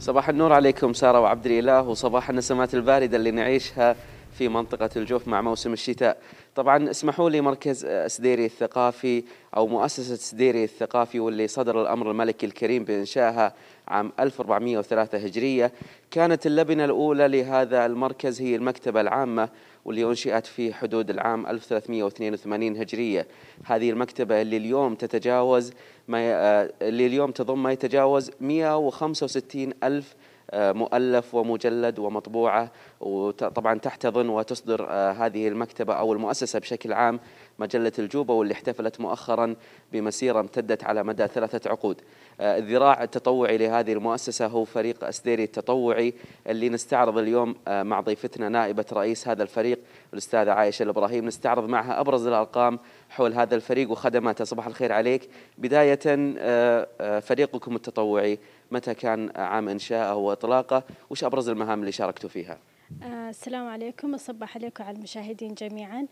صباح النور عليكم سارة وعبد الإله وصباح النسمات الباردة اللي نعيشها في منطقة الجوف مع موسم الشتاء طبعا اسمحوا لي مركز سديري الثقافي أو مؤسسة سديري الثقافي واللي صدر الأمر الملكي الكريم بإنشائها عام 1403 هجرية كانت اللبنة الأولى لهذا المركز هي المكتبة العامة واللي أنشئت في حدود العام 1382 هجرية هذه المكتبة اللي اليوم تتجاوز ما آه، اللي اليوم تضم ما يتجاوز 165 ألف آه، مؤلف ومجلد ومطبوعة وطبعا تحتضن وتصدر آه، هذه المكتبة أو المؤسسة بشكل عام مجلة الجوبة واللي احتفلت مؤخرا بمسيرة امتدت على مدى ثلاثة عقود آه، الذراع التطوعي لهذه المؤسسة هو فريق أسديري التطوعي اللي نستعرض اليوم آه، مع ضيفتنا نائبة رئيس هذا الفريق الأستاذة عائشة الإبراهيم نستعرض معها أبرز الأرقام حول هذا الفريق وخدماته صباح الخير عليك بداية آه، فريقكم التطوعي متى كان عام إنشاءه وإطلاقه وش أبرز المهام اللي شاركتوا فيها؟ آه، السلام عليكم أصبح عليكم على المشاهدين جميعا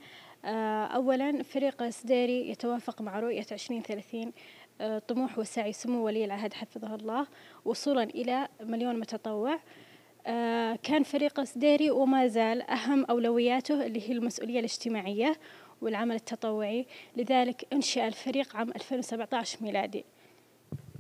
آه، أولا فريق سديري يتوافق مع رؤية 2030 آه، طموح وسعي سمو ولي العهد حفظه الله وصولا إلى مليون متطوع كان فريق سديري وما زال أهم أولوياته اللي هي المسؤولية الاجتماعية والعمل التطوعي لذلك انشئ الفريق عام 2017 ميلادي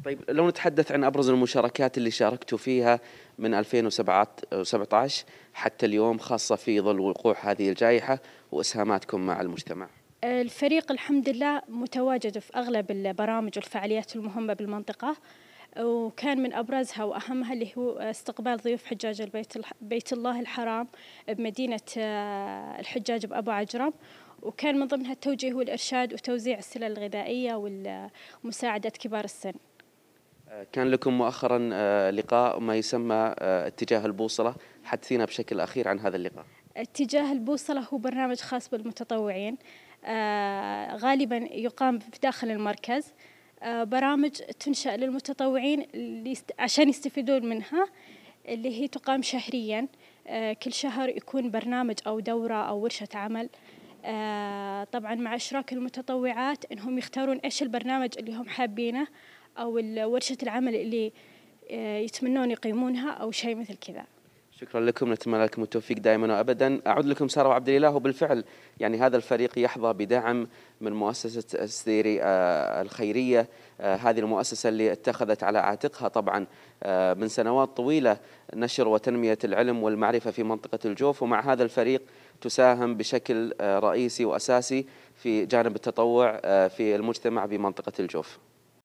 طيب لو نتحدث عن ابرز المشاركات اللي شاركتوا فيها من 2017 حتى اليوم خاصه في ظل وقوع هذه الجائحه واسهاماتكم مع المجتمع. الفريق الحمد لله متواجد في اغلب البرامج والفعاليات المهمه بالمنطقه وكان من ابرزها واهمها اللي هو استقبال ضيوف حجاج البيت بيت الله الحرام بمدينه آه، الحجاج بابو عجرم وكان من ضمنها التوجيه والإرشاد وتوزيع السلال الغذائية ومساعدة كبار السن كان لكم مؤخرا آه، لقاء ما يسمى آه، اتجاه البوصلة حدثينا بشكل أخير عن هذا اللقاء اتجاه البوصلة هو برنامج خاص بالمتطوعين آه، غالبا يقام في داخل المركز برامج تنشأ للمتطوعين عشان يستفيدون منها اللي هي تقام شهريا كل شهر يكون برنامج أو دورة أو ورشة عمل طبعا مع إشراك المتطوعات إنهم يختارون إيش البرنامج اللي هم حابينه أو ورشة العمل اللي آه، يتمنون يقيمونها أو شيء مثل كذا شكرا لكم نتمنى لكم التوفيق دائما وابدا اعود لكم ساره وعبد الاله وبالفعل يعني هذا الفريق يحظى بدعم من مؤسسه السيري آه، الخيريه آه، هذه المؤسسه اللي اتخذت على عاتقها طبعا من سنوات طويله نشر وتنميه العلم والمعرفه في منطقه الجوف ومع هذا الفريق تساهم بشكل رئيسي واساسي في جانب التطوع في المجتمع بمنطقه الجوف